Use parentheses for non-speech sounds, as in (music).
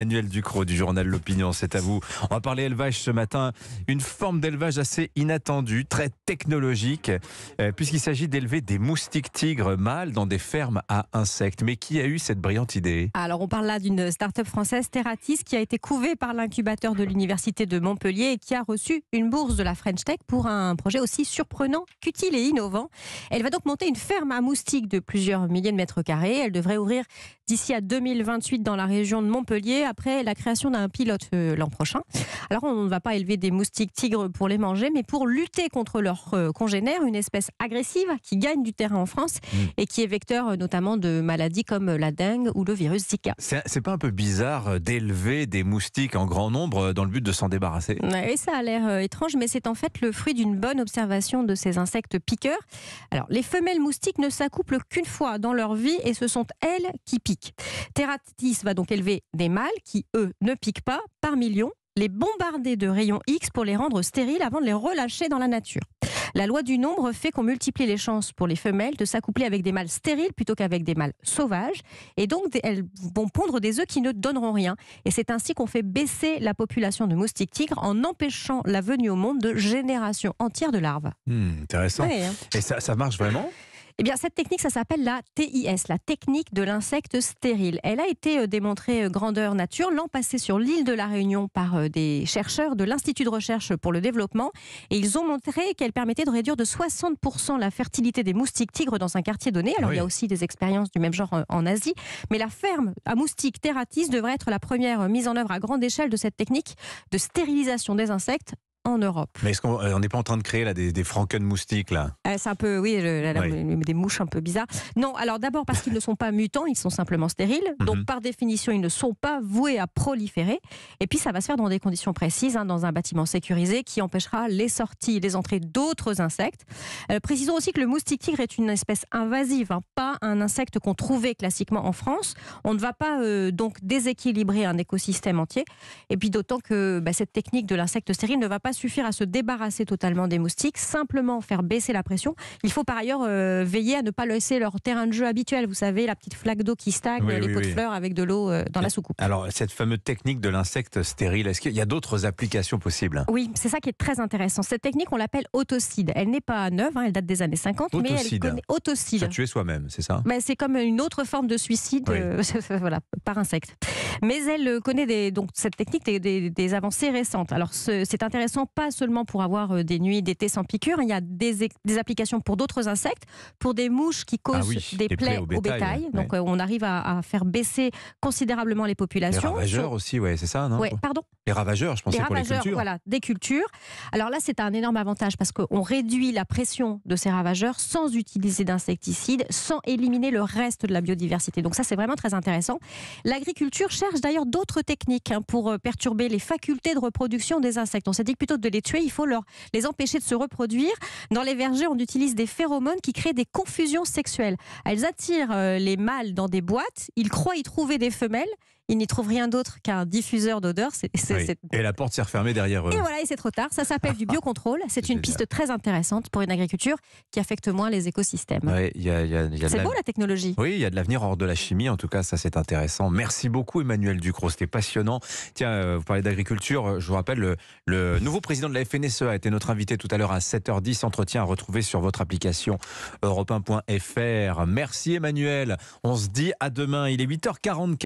Emmanuel Ducrot du journal L'Opinion, c'est à vous. On va parler élevage ce matin, une forme d'élevage assez inattendue, très technologique, euh, puisqu'il s'agit d'élever des moustiques tigres mâles dans des fermes à insectes. Mais qui a eu cette brillante idée Alors on parle là d'une start-up française, Terratis, qui a été couvée par l'incubateur de l'Université de Montpellier et qui a reçu une bourse de la French Tech pour un projet aussi surprenant qu'utile et innovant. Elle va donc monter une ferme à moustiques de plusieurs milliers de mètres carrés. Elle devrait ouvrir d'ici à 2028 dans la région de Montpellier après la création d'un pilote euh, l'an prochain. Alors on ne va pas élever des moustiques tigres pour les manger, mais pour lutter contre leurs euh, congénères, une espèce agressive qui gagne du terrain en France mm. et qui est vecteur euh, notamment de maladies comme la dengue ou le virus Zika. C'est pas un peu bizarre d'élever des moustiques en grand nombre dans le but de s'en débarrasser Oui, ça a l'air étrange, mais c'est en fait le fruit d'une bonne observation de ces insectes piqueurs. Alors les femelles moustiques ne s'accouplent qu'une fois dans leur vie et ce sont elles qui piquent. Terratis va donc élever des mâles qui, eux, ne piquent pas par millions, les bombarder de rayons X pour les rendre stériles avant de les relâcher dans la nature. La loi du nombre fait qu'on multiplie les chances pour les femelles de s'accoupler avec des mâles stériles plutôt qu'avec des mâles sauvages. Et donc, elles vont pondre des œufs qui ne donneront rien. Et c'est ainsi qu'on fait baisser la population de moustiques tigres en empêchant la venue au monde de générations entières de larves. Hmm, intéressant. Hein. Et ça marche vraiment eh bien, cette technique, ça s'appelle la TIS, la technique de l'insecte stérile. Elle a été euh, démontrée euh, grandeur nature l'an passé sur l'île de la Réunion par euh, des chercheurs de l'Institut de recherche pour le développement. Et ils ont montré qu'elle permettait de réduire de 60% la fertilité des moustiques tigres dans un quartier donné. Alors, il y a aussi des expériences du même genre en Asie. Mais la ferme à moustiques Terratis devrait être la première mise en œuvre à grande échelle de cette technique de stérilisation des insectes en Europe. Mais est-ce qu'on euh, n'est pas en train de créer là, des, des franken-moustiques là euh, C'est un peu, oui, des mouches un peu bizarres. Non, alors d'abord parce qu'ils ne sont pas mutants, ils sont simplement stériles. Mhm. Donc par définition, ils ne sont pas voués à proliférer. Et puis ça va se faire dans des conditions précises, hein, dans un bâtiment sécurisé qui empêchera les sorties, les entrées d'autres insectes. Euh, précisons aussi que le moustique tigre est une espèce invasive, hein, pas un insecte qu'on trouvait classiquement en France. On ne va pas donc déséquilibrer un écosystème entier. Et puis d'autant que bah, cette technique de l'insecte stérile ne va pas suffire à se débarrasser totalement des moustiques, simplement faire baisser la pression. Il faut par ailleurs euh, veiller à ne pas laisser leur terrain de jeu habituel, vous savez, la petite flaque d'eau qui stagne, les pots de fleurs avec de l'eau euh, dans la soucoupe. Alors, cette fameuse technique de l'insecte stérile, est-ce qu'il y a d'autres applications possibles Oui, c'est ça qui est très intéressant. Cette technique, on l'appelle autocide. Elle n'est pas neuve, hein, elle date des années 50, mais elle connaît autocide. Ça tuer soi-même, c'est ça ben, C'est comme une autre forme de suicide euh, (laughs) voilà, par insecte. Mais elle euh, connaît des, donc cette technique des, avancées récentes. Alors c'est intéressant pas seulement pour avoir euh, des nuits d'été sans piqûres, il y a des, applications pour d'autres insectes, pour des mouches qui ah causent des, plaies, au bétail. Donc euh, on arrive à, faire baisser considérablement les populations. Les ravageurs aussi, ouais, c'est ça, non ouais, Pardon Les ravageurs, je pensais les pour les Voilà, des cultures. Alors là, c'est un énorme avantage parce qu'on réduit la pression de ces ravageurs sans utiliser d'insecticides, sans éliminer le reste de la biodiversité. Donc ça, c'est vraiment très intéressant. L'agriculture cherche d'ailleurs d'autres techniques hein, pour euh, perturber les facultés de reproduction des insectes. On s'est dit plutôt de les tuer, il faut leur, les empêcher de se reproduire. Dans les vergers, on utilise des phéromones qui créent des confusions sexuelles. Elles attirent euh, les mâles dans des boîtes, ils croient y trouver des femelles il n'y trouve rien d'autre qu'un diffuseur d'odeur. Et la porte s'est refermée derrière eux. Et voilà, et c'est trop tard. Ça s'appelle du (laughs) biocontrôle. C'est une piste très intéressante pour une agriculture qui affecte moins les écosystèmes. c'est beau la technologie. Oui, il y a de l'avenir hors de la chimie. En tout cas, ça c'est intéressant. Merci beaucoup Emmanuel Ducrot. C'était passionnant. Tiens, euh, vous parlez d'agriculture. Euh, je vous rappelle, le, nouveau président de la FNSE a été notre invité tout à l'heure à 7h10. Entretien à retrouver sur votre application europe1.fr. Merci Emmanuel. On se dit à demain. Il est 8h44.